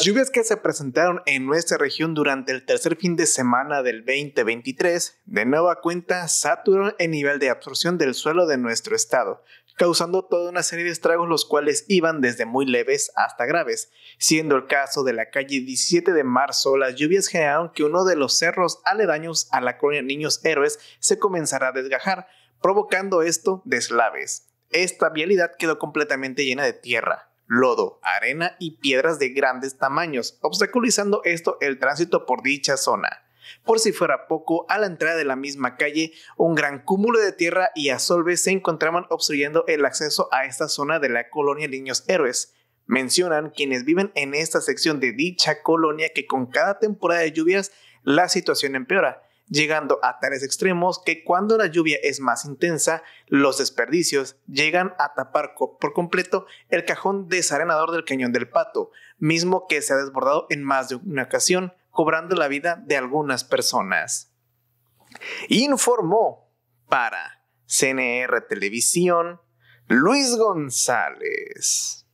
Las lluvias que se presentaron en nuestra región durante el tercer fin de semana del 2023 de nueva cuenta saturaron el nivel de absorción del suelo de nuestro estado, causando toda una serie de estragos los cuales iban desde muy leves hasta graves, siendo el caso de la calle 17 de marzo, las lluvias generaron que uno de los cerros aledaños a la colonia Niños Héroes se comenzara a desgajar, provocando esto deslaves. Esta vialidad quedó completamente llena de tierra, lodo, arena y piedras de grandes tamaños, obstaculizando esto el tránsito por dicha zona. Por si fuera poco, a la entrada de la misma calle, un gran cúmulo de tierra y azolves se encontraban obstruyendo el acceso a esta zona de la colonia Niños Héroes. Mencionan quienes viven en esta sección de dicha colonia que con cada temporada de lluvias la situación empeora, llegando a tales extremos que cuando la lluvia es más intensa, los desperdicios llegan a tapar por completo el cajón desarenador del cañón del pato, mismo que se ha desbordado en más de una ocasión, cobrando la vida de algunas personas. Informó para CNR Televisión Luis González.